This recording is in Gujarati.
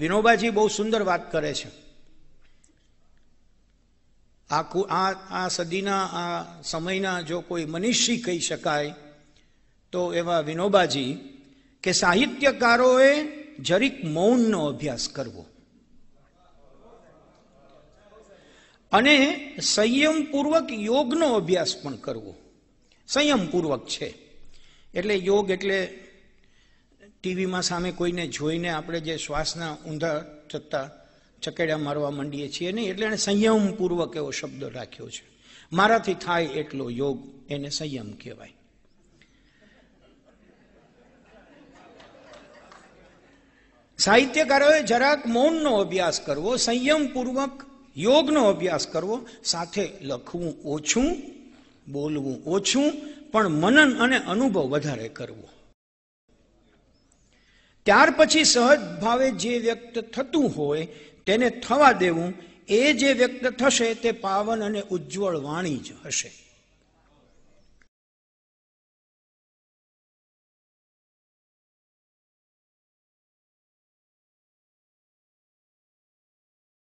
વિનોબાજી બહુ સુંદર વાત કરે છે આ આ આ સદીના આ સમયના જો કોઈ મનીષી કહી શકાય તો એવા વિનોબાજી કે સાહિત્યકારોએ જરીક મૌનનો અભ્યાસ કરવો અને સંયમપૂર્વક યોગનો અભ્યાસ પણ કરવો સંયમપૂર્વક છે એટલે યોગ એટલે ટીવીમાં સામે કોઈને જોઈને આપણે જે શ્વાસના ઊંધા જતા ચકેડા મારવા માંડીએ છીએ નહીં એટલે એણે સંયમપૂર્વક એવો શબ્દ રાખ્યો છે મારાથી થાય એટલો યોગ એને સંયમ કહેવાય સાહિત્યકારોએ જરાક મૌનનો અભ્યાસ કરવો સંયમપૂર્વક યોગનો અભ્યાસ કરવો સાથે લખવું ઓછું બોલવું ઓછું પણ મનન અને અનુભવ વધારે કરવો ત્યાર પછી સહજ ભાવે જે વ્યક્ત થતું હોય તેને થવા દેવું એ જે વ્યક્ત થશે તે પાવન અને ઉજ્જવળ વાણી જ હશે